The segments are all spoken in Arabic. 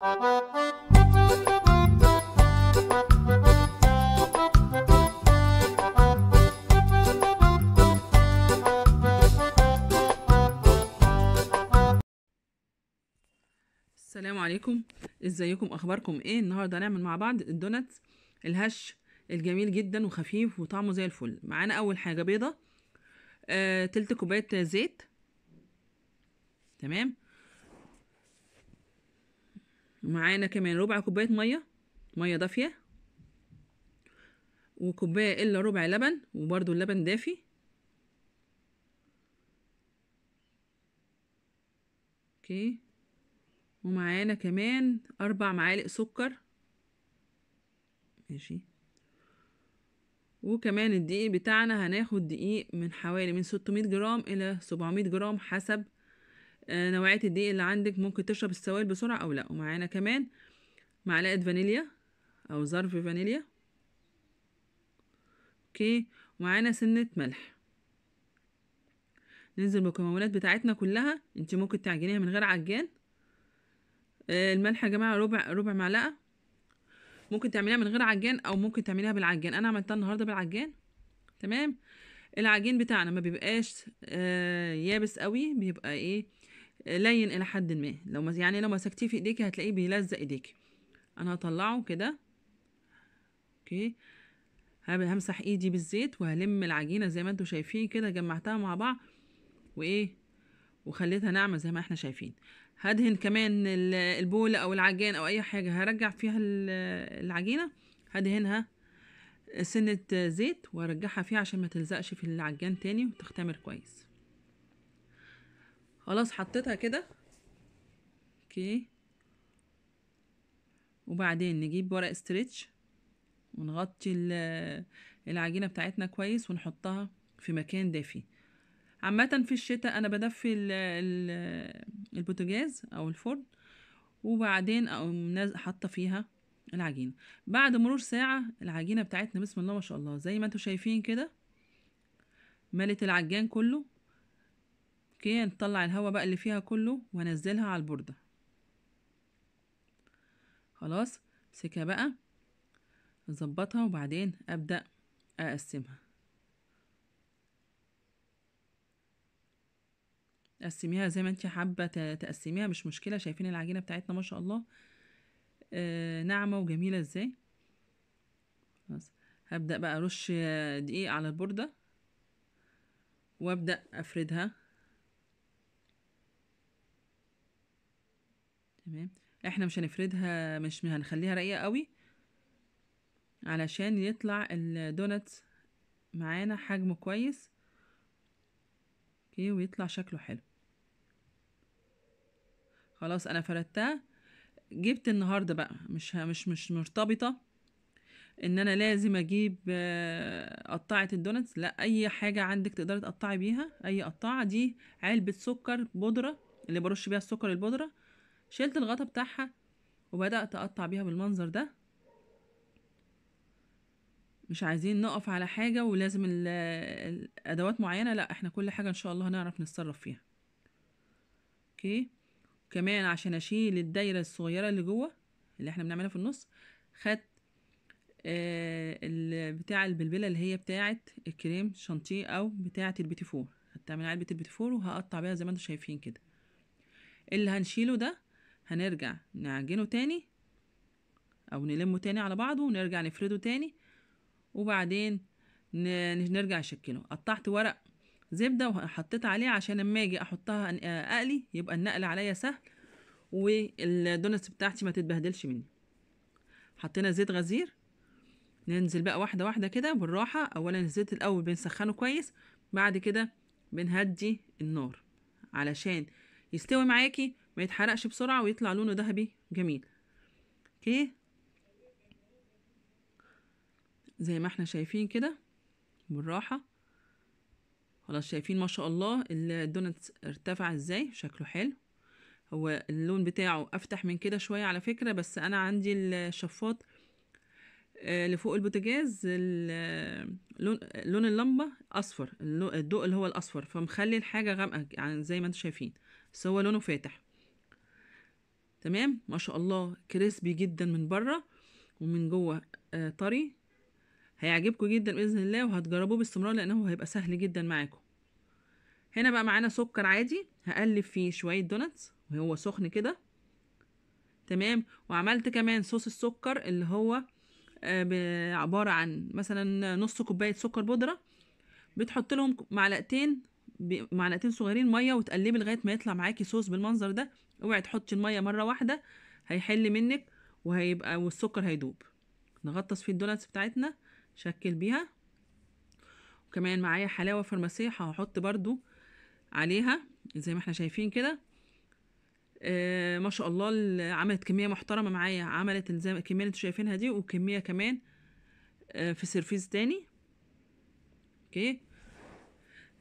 السلام عليكم ازيكم اخباركم ايه النهارده هنعمل مع بعض الدونات الهش الجميل جدا وخفيف وطعمه زي الفل معانا اول حاجه بيضه آه، تلت كوبايه زيت تمام معانا كمان ربع كوبايه ميه ميه دافيه وكوبايه الا ربع لبن وبرضو اللبن دافي اوكي ومعانا كمان اربع معالق سكر ماشي وكمان الدقيق بتاعنا هناخد دقيق من حوالي من 600 جرام الى 700 جرام حسب آه، نوعية الدقيق اللي عندك ممكن تشرب السوائل بسرعة أو لأ ومعانا كمان معلقة فانيليا أو ظرف فانيليا أوكي ومعانا سنة ملح ننزل بالمكونات بتاعتنا كلها انت ممكن تعجنيها من غير عجان آه، الملح يا جماعة ربع ربع معلقة ممكن تعمليها من غير عجان أو ممكن تعمليها بالعجان أنا عملتها النهاردة بالعجان تمام العجين بتاعنا ما بيبقاش آه يابس قوي بيبقى ايه لين الى حد ما لو يعني لو مسكتيه في ايديكي هتلاقيه بيلزق ايديكي انا هطلعه كده اوكي همسح ايدي بالزيت وهلم العجينه زي ما انتم شايفين كده جمعتها مع بعض وايه وخليتها ناعمه زي ما احنا شايفين هدهن كمان البول او العجان او اي حاجه هرجع فيها العجينه هدهنها سنه زيت وارجعها فيها عشان ما تلزقش في العجان تاني وتختمر كويس خلاص حطيتها كده اوكي وبعدين نجيب ورق استريتش ونغطي العجينة بتاعتنا كويس ونحطها في مكان دافي عامة في الشتاء أنا بدفي البوتاجاز أو الفرن وبعدين أقوم حاطة فيها العجينة بعد مرور ساعة العجينة بتاعتنا بسم الله ما شاء الله زي ما انتوا شايفين كده ملت العجان كله اوكي نطلع الهواء بقى اللي فيها كله وانزلها على البورده خلاص امسكها بقى اظبطها وبعدين ابدا اقسمها قسميها زي ما انت حابه تقسميها مش مشكله شايفين العجينه بتاعتنا ما شاء الله آه ناعمه وجميله ازاي خلاص هبدا بقى ارش دقيق على البورده وابدا افردها تمام احنا مش هنفردها مش هنخليها رقيقة قوي علشان يطلع الدونات معانا حجمه كويس اوكي ويطلع شكله حلو خلاص انا فردتها جبت النهارده بقى مش مش مش مرتبطه ان انا لازم اجيب آه، قطعه الدونتس لا اي حاجه عندك تقدري تقطعي بيها اي قطعه دي علبه سكر بودره اللي برش بيها السكر البودره شلت الغطا بتاعها وبدأت أقطع بيها بالمنظر ده مش عايزين نقف على حاجة ولازم الأدوات معينة لأ احنا كل حاجة إن شاء الله هنعرف نتصرف فيها اوكي كمان عشان أشيل الدايرة الصغيرة اللي جوه اللي احنا بنعملها في النص خدت آه بتاع البلبلة اللي هي بتاعة الكريم شانتيه أو بتاعة البيتي فور خدتها من علبة البيتي فور وهقطع بيها زي ما انتوا شايفين كده اللي هنشيله ده هنرجع نعجنه تاني او نلمه تاني على بعضه ونرجع نفرده تاني وبعدين نرجع نشكله قطعت ورق زبده وحطيت عليه عشان اما اجي احطها اقلي يبقى النقل عليا سهل والدونتس بتاعتي ما تتبهدلش مني حطينا زيت غزير ننزل بقى واحده واحده كده بالراحه اولا الزيت الاول بنسخنه كويس بعد كده بنهدي النار علشان يستوي معاكي ما يتحرقش بسرعة ويطلع لونه ذهبي جميل اوكي زي ما احنا شايفين كده بالراحة خلاص شايفين ما شاء الله الدونت ارتفع ازاي شكله حلو هو اللون بتاعه افتح من كده شوية على فكرة بس انا عندي الشفاط آه، اللي فوق البوتجاز آه، لون اللمبه اصفر الضوء اللي هو الاصفر فمخلي الحاجه غامقه يعني زي ما انتم شايفين بس هو لونه فاتح تمام ما شاء الله كريسبي جدا من بره ومن جوه آه طري هيعجبكم جدا باذن الله وهتجربوه باستمرار لانه هيبقى سهل جدا معاكم هنا بقى معانا سكر عادي هقلب فيه شويه دوناتس وهو سخن كده تمام وعملت كمان صوص السكر اللي هو آه عباره عن مثلا نص كوبايه سكر بودره بتحط لهم معلقتين معلقتين صغيرين ميه وتقلبي لغايه ما يطلع معاكي صوص بالمنظر ده اوعي تحطي الميه مره واحده هيحل منك وهيبقى والسكر هيدوب نغطس فيه الدوناتس بتاعتنا شكل بيها وكمان معايا حلاوه فرماسيه هحط برضو عليها زي ما احنا شايفين كده آه ما شاء الله عملت كميه محترمه معايا عملت زي الكميه اللي انتوا شايفينها دي وكميه كمان آه في سيرفيس تاني اوكي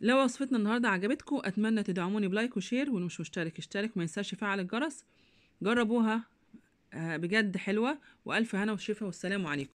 لو وصفتنا النهارده عجبتكم اتمنى تدعموني بلايك وشير مش مشترك اشترك وما ينساش فعل الجرس جربوها آه، بجد حلوه والف هنا وشفا والسلام عليكم